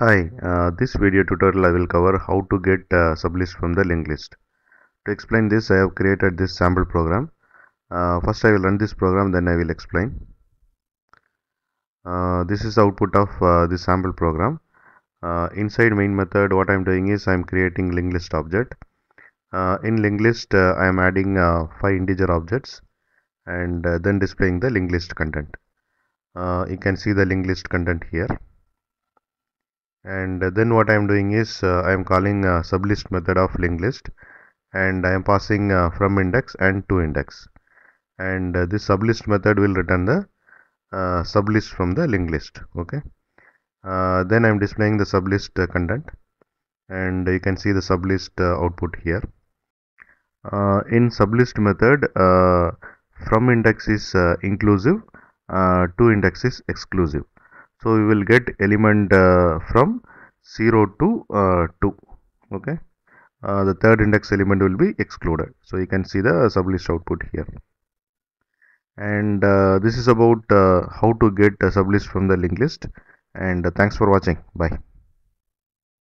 Hi, uh, this video tutorial I will cover how to get uh, sublist from the linked list. To explain this I have created this sample program. Uh, first I will run this program then I will explain. Uh, this is the output of uh, this sample program. Uh, inside main method what I am doing is I am creating linked list object. in linked list I am adding 5 integer objects and then displaying the linked list content. you can see the linked list content here and then what I am doing is uh, I am calling sublist method of linked list and I am passing uh, from index and to index and uh, this sublist method will return the sublist from the linked list okay then I am displaying the sublist content and you can see the sublist output here uh, in sublist method uh, from index is uh, inclusive to index is exclusive so we will get element uh, from 0 to uh, 2 okay uh, the third index element will be excluded so you can see the sublist output here and uh, this is about uh, how to get a sublist from the linked list and uh, thanks for watching bye